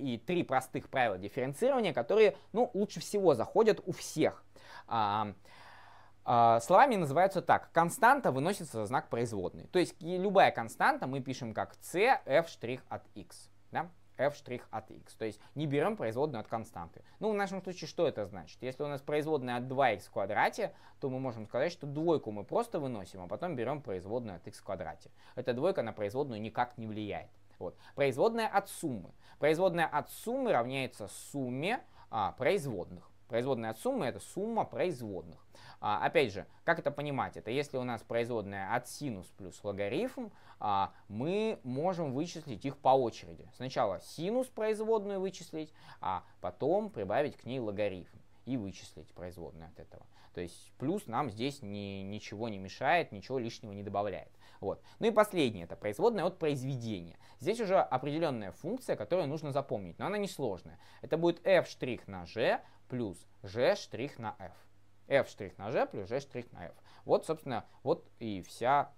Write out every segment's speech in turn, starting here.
и три простых правила дифференцирования, которые ну, лучше всего заходят у всех. А, а, словами называются так. Константа выносится за знак производной. То есть любая константа мы пишем как c f' от x. Да? f' от x. То есть не берем производную от константы. Ну, в нашем случае что это значит? Если у нас производная от 2x в квадрате, то мы можем сказать, что двойку мы просто выносим, а потом берем производную от x в квадрате. Эта двойка на производную никак не влияет. Вот. Производная от суммы. Производная от суммы равняется сумме а, производных. Производная от суммы это сумма производных. А, опять же, как это понимать? Это если у нас производная от синус плюс логарифм, а, мы можем вычислить их по очереди. Сначала синус производную вычислить, а потом прибавить к ней логарифм и вычислить производную от этого. То есть плюс нам здесь ни, ничего не мешает, ничего лишнего не добавляет. Вот. Ну и последнее, это производная от произведения. Здесь уже определенная функция, которую нужно запомнить, но она несложная. Это будет f' на g плюс g' на f. f' на g плюс g' на f. Вот, собственно, вот и вся,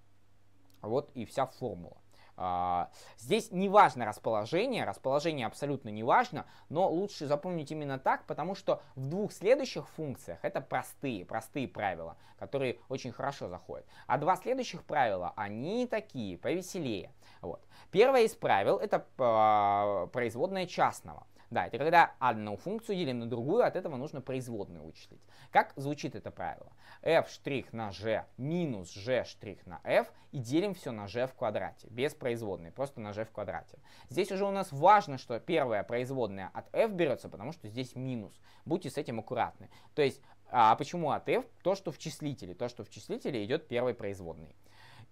вот и вся формула. А, здесь не важно расположение, расположение абсолютно не важно, но лучше запомнить именно так, потому что в двух следующих функциях это простые, простые правила, которые очень хорошо заходят. А два следующих правила, они такие, повеселее. Вот. Первое из правил это а, производная частного. Да, это когда одну функцию делим на другую, от этого нужно производную вычислить. Как звучит это правило? f' штрих на g минус g' штрих на f и делим все на g в квадрате, без производной, просто на g в квадрате. Здесь уже у нас важно, что первая производная от f берется, потому что здесь минус. Будьте с этим аккуратны. То есть, а почему от f? То, что в числителе. То, что в числителе идет первой производной.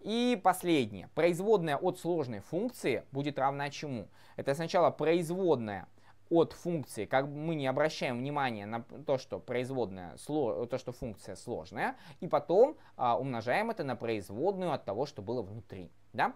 И последнее. Производная от сложной функции будет равна чему? Это сначала производная от функции, как мы не обращаем внимания на то, что производная, то, что функция сложная, и потом а, умножаем это на производную от того, что было внутри, да?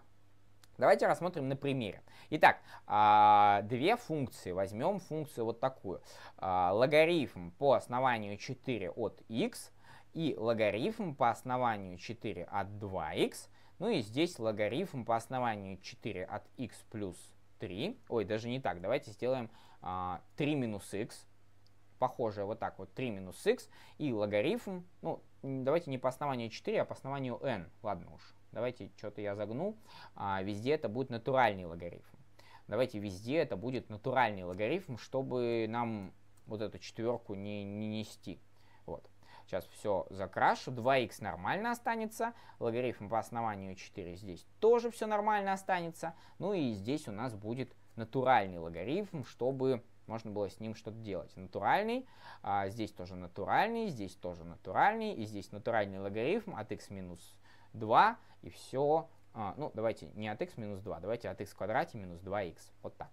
Давайте рассмотрим на примере. Итак, а, две функции. Возьмем функцию вот такую. А, логарифм по основанию 4 от x и логарифм по основанию 4 от 2x. Ну и здесь логарифм по основанию 4 от x плюс 3. Ой, даже не так. Давайте сделаем а, 3 минус x. Похожее вот так вот. 3 минус x. И логарифм, ну, давайте не по основанию 4, а по основанию n. Ладно уж. Давайте, что-то я загнул. А, везде это будет натуральный логарифм. Давайте везде это будет натуральный логарифм, чтобы нам вот эту четверку не, не нести. Вот. Сейчас все закрашу. 2 x нормально останется. Логарифм по основанию 4 здесь тоже все нормально останется. Ну и здесь у нас будет натуральный логарифм, чтобы можно было с ним что-то делать. Натуральный, а здесь тоже натуральный, здесь тоже натуральный, и здесь натуральный логарифм от x минус 2, и все. А, ну, давайте не от x минус 2, давайте от x в квадрате минус 2x. Вот так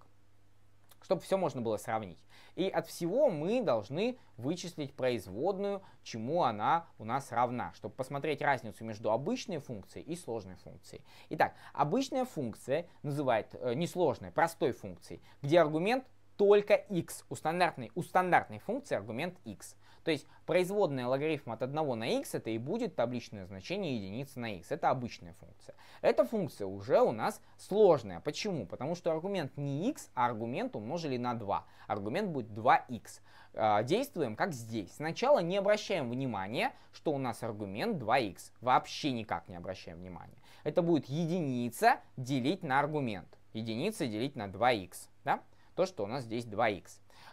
чтобы все можно было сравнить. И от всего мы должны вычислить производную, чему она у нас равна, чтобы посмотреть разницу между обычной функцией и сложной функцией. Итак, обычная функция называет э, несложной, простой функцией, где аргумент только x. У стандартной, у стандартной функции аргумент x. То есть производная логарифма от 1 на x это и будет табличное значение единицы на x. Это обычная функция. Эта функция уже у нас сложная. Почему? Потому что аргумент не x, а аргумент умножили на 2. Аргумент будет 2x. А, действуем как здесь. Сначала не обращаем внимания, что у нас аргумент 2x. Вообще никак не обращаем внимания. Это будет единица делить на аргумент. Единица делить на 2x. Да? То, что у нас здесь 2x.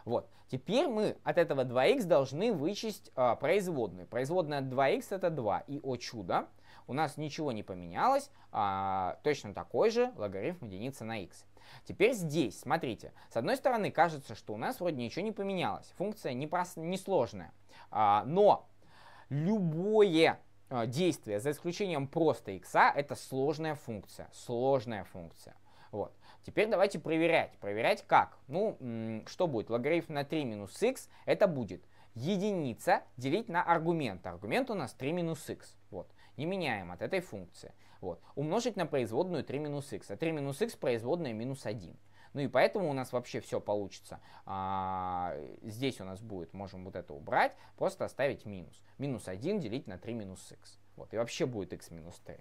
Вот. Теперь мы от этого 2х должны вычесть э, производную. Производная от 2х это 2. И, о чудо, у нас ничего не поменялось. Э, точно такой же логарифм единицы на х. Теперь здесь, смотрите, с одной стороны кажется, что у нас вроде ничего не поменялось. Функция несложная. Не а, но любое действие, за исключением просто х, это сложная функция. Сложная функция. Вот. Теперь давайте проверять. Проверять как? Ну, что будет? Логарифм на 3 минус x это будет единица делить на аргумент. Аргумент у нас 3 минус x. Вот. Не меняем от этой функции. Вот. Умножить на производную 3 минус x. А 3 минус x производная минус 1. Ну и поэтому у нас вообще все получится. А, здесь у нас будет, можем вот это убрать, просто оставить минус. Минус 1 делить на 3 минус x. Вот. И вообще будет x минус 3.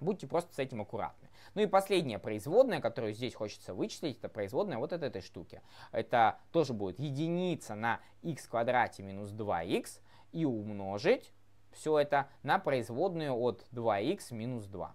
Будьте просто с этим аккуратны. Ну и последняя производная, которую здесь хочется вычислить, это производная вот от этой штуки. Это тоже будет единица на x квадрате минус 2x и умножить все это на производную от 2 x минус 2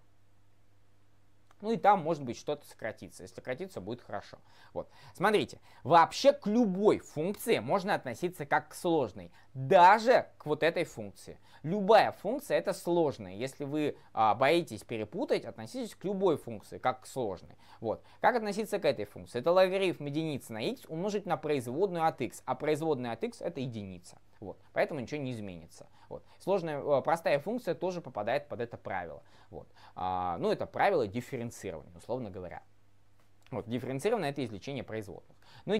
ну и там может быть что-то сократится. Если сократится, будет хорошо. Вот. Смотрите, вообще к любой функции можно относиться как к сложной, даже к вот этой функции. Любая функция это сложная. Если вы а, боитесь перепутать, относитесь к любой функции как к сложной. Вот. Как относиться к этой функции? Это логарифм единицы на x умножить на производную от x, а производная от x это единица. Вот. Поэтому ничего не изменится. Вот. Сложная, э, простая функция тоже попадает под это правило. Вот. А, ну, это правило дифференцирования, условно говоря. Вот, дифференцированное это извлечение производных. Ну,